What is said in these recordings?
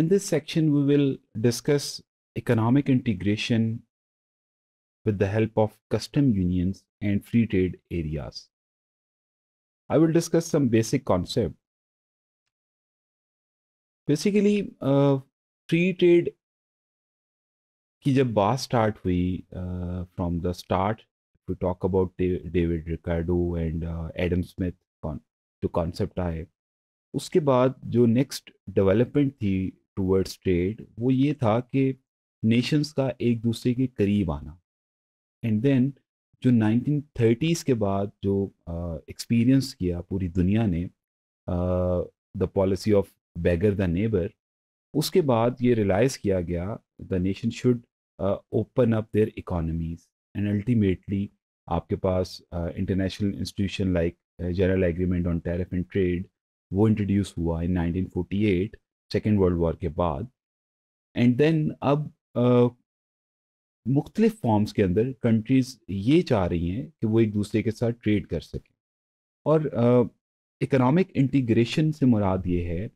In this section, we will discuss economic integration with the help of custom unions and free trade areas. I will discuss some basic concept. Basically, uh, free trade की जब बात start हुई from the start to talk about David Ricardo and Adam Smith to concept आए उसके बाद जो next development थी towards trade वो ये था कि नेशंस का एक दूसरे के करीब आना एंड देन जो 1930s के बाद जो एक्सपीरियंस uh, किया पूरी दुनिया ने the policy of beggar the neighbour उसके बाद ये रियलाइज़ किया गया the nation should open up their economies and ultimately आपके पास international institution like General Agreement on Tariff and Trade वो इंट्रोड्यूस हुआ इन 1948 सेकेंड वर्ल्ड वॉर के बाद एंड देन अब मुख्तलिफ फॉर्म्स के अंदर कंट्रीज़ ये चाह रही हैं कि वो एक दूसरे के साथ ट्रेड कर सकें और इकोनॉमिक इंटीग्रेशन से मुराद ये है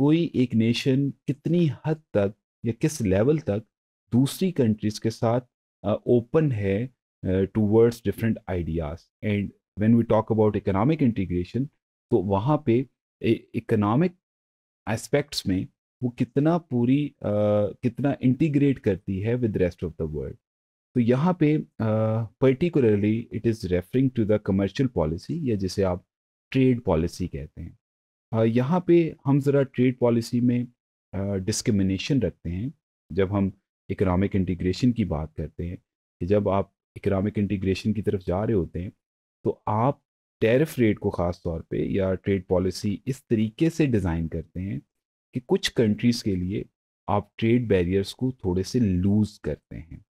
कोई एक नेशन कितनी हद तक या किस लेवल तक दूसरी कंट्रीज़ के साथ ओपन है towards different ideas and when we talk about economic integration तो वहाँ पे इकोनॉमिक एस्पेक्ट्स में वो कितना पूरी uh, कितना इंटीग्रेट करती है with rest of the world तो यहाँ पे particularly it is referring to the commercial policy या जिसे आप ट्रेड पॉलिसी कहते हैं uh, यहाँ पे हम ज़रा ट्रेड पॉलिसी में डिस्क्रिमिनेशन uh, रखते हैं जब हम इकोनॉमिक इंटीग्रेशन की बात करते हैं कि जब आप इकोनॉमिक इंटीग्रेशन की तरफ जा रहे होते हैं तो आप टैरिफ रेट को ख़ास तौर पे या ट्रेड पॉलिसी इस तरीके से डिज़ाइन करते हैं कि कुछ कंट्रीज़ के लिए आप ट्रेड बैरियर्स को थोड़े से लूज़ करते हैं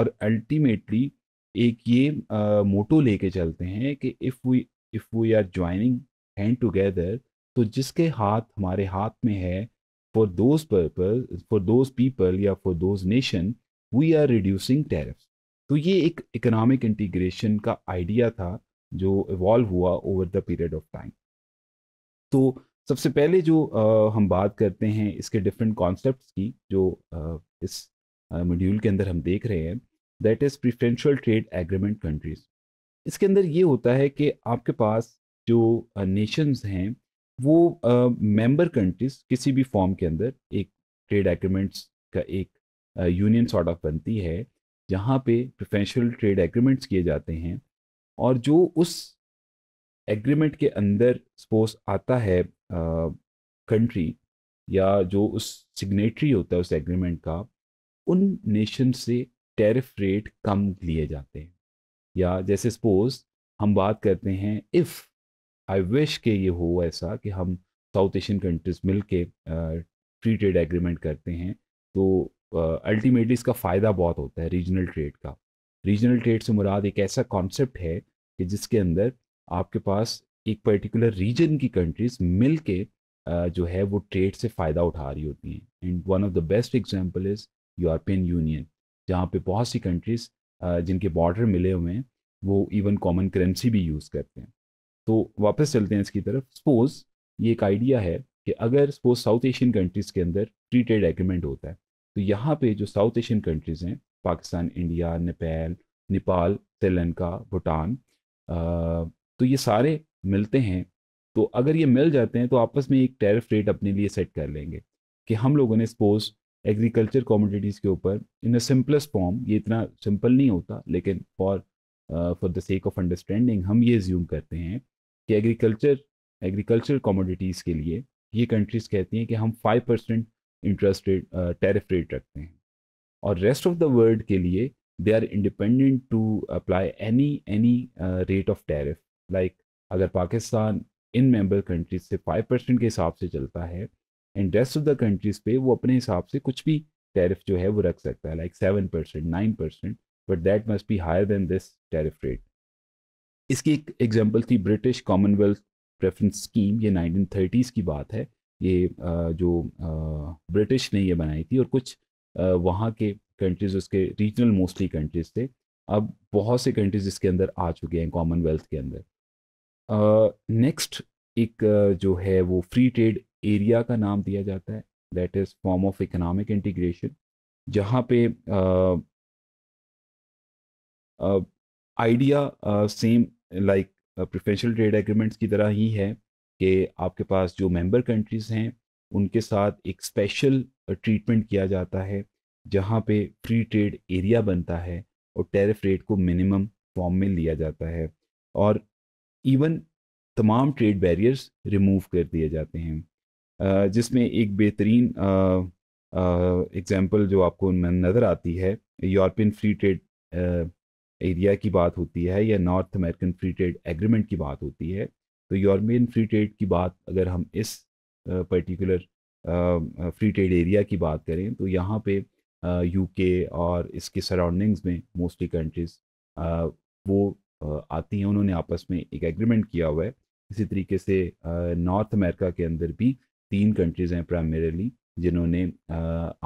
और अल्टीमेटली एक ये मोटो मोटो लेके चलते हैं कि if we if we are joining hand together तो जिसके हाथ हमारे हाथ में है for those purpose for those people या for those nation we are reducing tariffs तो ये एक इकोनॉमिक इंटीग्रेशन का आइडिया था जो इवॉल्व हुआ over the period of time तो सबसे पहले जो आ, हम बात करते हैं इसके डिफरेंट कॉन्सेप्ट्स की जो आ, इस मॉड्यूल के अंदर हम देख रहे हैं that is preferential trade agreement countries इसके अंदर ये होता है कि आपके पास जो नेशंस हैं वो मेंबर uh, कंट्रीज किसी भी फॉर्म के अंदर एक ट्रेड एग्रीमेंट्स का एक यूनियन सॉर्ट ऑफ बनती है जहाँ पे प्रिफेंशियल ट्रेड एग्रीमेंट्स किए जाते हैं और जो उस एग्रीमेंट के अंदर सपोज आता है कंट्री या जो उस सिग्नेटरी होता है उस एग्रीमेंट का उन नेशन से टैरिफ रेट कम लिए जाते हैं या जैसे सपोज हम बात करते हैं इफ़ आई विश के ये हो ऐसा कि हम साउथ एशियन कंट्रीज़ मिल के फ्री ट्रेड एग्रीमेंट करते हैं तो अल्टीमेटली इसका फ़ायदा बहुत होता है रीजनल ट्रेड का रीजनल ट्रेड से मुराद एक ऐसा कॉन्सेप्ट है कि जिसके अंदर आपके पास एक पर्टिकुलर रीजन की कंट्रीज मिल के जो है वो ट्रेड से फ़ायदा उठा रही होती हैं and one of the best example is European Union जहाँ पे बहुत सी कंट्रीज़ जिनके बॉर्डर मिले हुए हैं वो इवन कॉमन करेंसी भी यूज़ करते हैं तो वापस चलते हैं इसकी तरफ सपोज़ ये एक आइडिया है कि अगर सपोज साउथ एशियन कंट्रीज़ के अंदर फ्री ट्रेड एग्रीमेंट होता है तो यहाँ पे जो साउथ एशियन कंट्रीज़ हैं पाकिस्तान इंडिया नेपाल नेपाल श्रीलंका भूटान तो ये सारे मिलते हैं तो अगर ये मिल जाते हैं तो आपस में एक टैरिफ रेट अपने लिए सेट कर लेंगे कि हम लोगों ने सपोज एग्रीकल्चर कॉमोडिटीज़ के ऊपर इन अ सिंपलेस्ट फॉर्म ये इतना सिंपल नहीं होता लेकिन for for the sake of understanding हम ये ज्यूम करते हैं कि एग्रीकल्चर एग्रीकल्चर कॉमोडिटीज़ के लिए ये कंट्रीज़ कहती हैं कि हम five percent interest rate tariff rate रखते हैं और रेस्ट ऑफ द वर्ल्ड के लिए they are independent to apply any any rate of tariff like अगर पाकिस्तान इन मेंबर कंट्रीज से फाइव परसेंट के हिसाब से चलता है and rest of the countries पे वो अपने हिसाब से कुछ भी टैरिफ जो है वो रख सकता है like seven percent nine percent but that must be higher than this tariff rate इसकी एक एग्जाम्पल थी ब्रिटिश कॉमनवेल्थ प्रेफरेंस स्कीम ये नाइनटीन थर्टीज की बात है ये uh, जो ब्रिटिश uh, ने ये बनाई थी और कुछ वहाँ के कंट्रीज उसके रीजनल मोस्टली कंट्रीज थे अब बहुत से कंट्रीज इसके अंदर आ चुके हैं कॉमनवेल्थ के अंदर नेक्स्ट uh, एक uh, जो है वो फ्री ट्रेड एरिया का नाम दिया जाता है that is form of economic integration जहाँ पे idea same like preferential trade agreements की तरह ही है कि आपके पास जो मेंबर कंट्रीज़ हैं उनके साथ एक स्पेशल ट्रीटमेंट किया जाता है जहाँ पे फ्री ट्रेड एरिया बनता है और टैरिफ रेट को मिनिमम फॉर्म में लिया जाता है और इवन तमाम ट्रेड बैरियर्स रिमूव कर दिए जाते हैं जिसमें एक बेहतरीन एग्जांपल जो आपको नज़र आती है यूरोपियन फ्री ट्रेड एरिया की बात होती है या North American Free Trade Agreement की बात होती है तो यूरोपियन फ्री ट्रेड की बात अगर हम इस पर्टिकुलर फ्री ट्रेड एरिया की बात करें तो यहाँ पे यूके और इसके सराउंडिंग्स में मोस्टली कंट्रीज़ वो आती हैं उन्होंने आपस में एक एग्रीमेंट किया हुआ है इसी तरीके से नॉर्थ अमेरिका के अंदर भी तीन कंट्रीज़ हैं प्राइमरीली जिन्होंने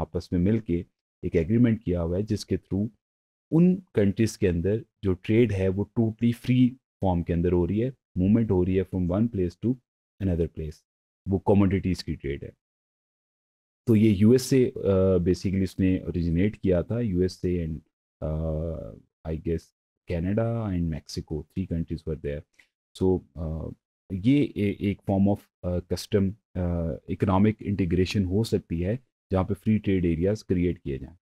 आपस में मिल के एक एग्रीमेंट किया हुआ है जिसके थ्रू उन कंट्रीज़ के अंदर जो ट्रेड है वो टोटली फ्री फॉर्म के अंदर हो रही है मूवमेंट हो रही है from one place to another place वो कॉमोडिटीज़ की ट्रेड है तो ये एस ए बेसिकली उसने ओरिजिनेट किया था यूएस से and I guess Canada and Mexico three countries were there so ये ए, एक form of custom economic integration हो सकती है जहाँ पे फ्री ट्रेड एरियाज क्रिएट किए जाएं